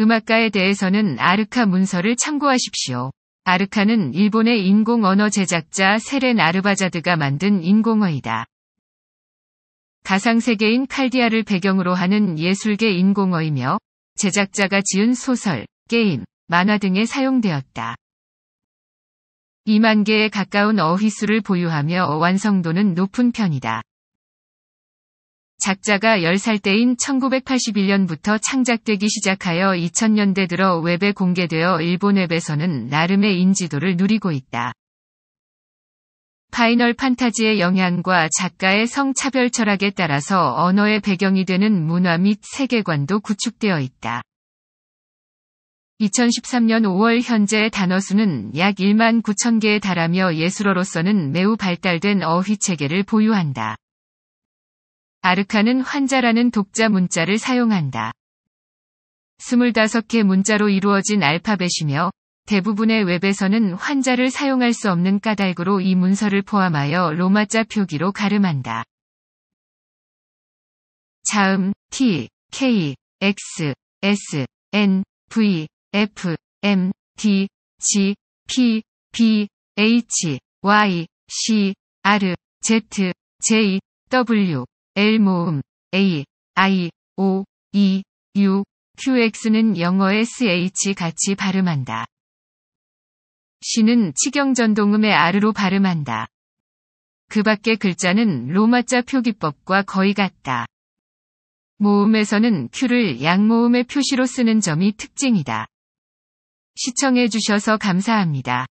음악가에 대해서는 아르카 문서를 참고하십시오. 아르카는 일본의 인공 언어 제작자 세렌 아르바자드가 만든 인공어이다. 가상세계인 칼디아를 배경으로 하는 예술계 인공어이며 제작자가 지은 소설, 게임, 만화 등에 사용되었다. 2만 개에 가까운 어휘수를 보유하며 완성도는 높은 편이다. 작자가 10살 때인 1981년부터 창작되기 시작하여 2000년대 들어 웹에 공개되어 일본 웹에서는 나름의 인지도를 누리고 있다. 파이널 판타지의 영향과 작가의 성차별 철학에 따라서 언어의 배경이 되는 문화 및 세계관도 구축되어 있다. 2013년 5월 현재 단어 수는 약 1만 9천 개에 달하며 예술어로서는 매우 발달된 어휘 체계를 보유한다. 아르카는 환자라는 독자 문자를 사용한다. 25개 문자로 이루어진 알파벳이며 대부분의 웹에서는 환자를 사용할 수 없는 까닭으로 이 문서를 포함하여 로마자 표기로 가름한다. 자음 T, K, X, S, N, V, F, M, D, G, P, B, H, Y, C, R, Z, J, W, L 모음 A, I, O, E, U, QX는 영어 의 SH 같이 발음한다. C는 치경전동음의 R로 발음한다. 그 밖의 글자는 로마자 표기법과 거의 같다. 모음에서는 Q를 양모음의 표시로 쓰는 점이 특징이다. 시청해주셔서 감사합니다.